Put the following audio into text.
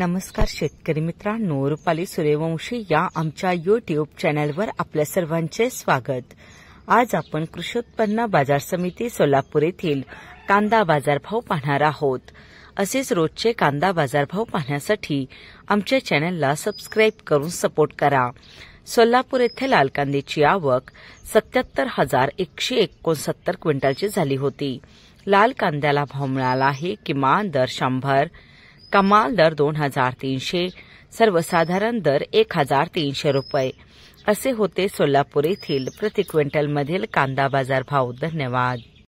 नमस्कार शेतकरी मित्रांनो रुपाली सूर्यवंशी या आमच्या युट्यूब चॅनलवर आपल्या सर्वांचे स्वागत आज आपण कृषी उत्पन्न बाजार समिती सोलापूर येथील कांदा बाजारभाव पाहणार आहोत असेच रोजचे कांदा बाजारभाव पाहण्यासाठी आमच्या चॅनलला सबस्क्राईब करून सपोर्ट करा सोलापूर येथे लाल कांद्याची आवक सत्याहत्तर हजार एकशे एकोणसत्तर क्विंटलची झाली होती लाल कांद्याला भाव मिळाला आहे किमान दर शंभर कमाल दर दोन हजार तीनशे सर्वसाधारण दर एक हजार तीनशे रुपये असे होते सोलापूर येथील प्रति क्विंटलमधील कांदा बाजार भाव धन्यवाद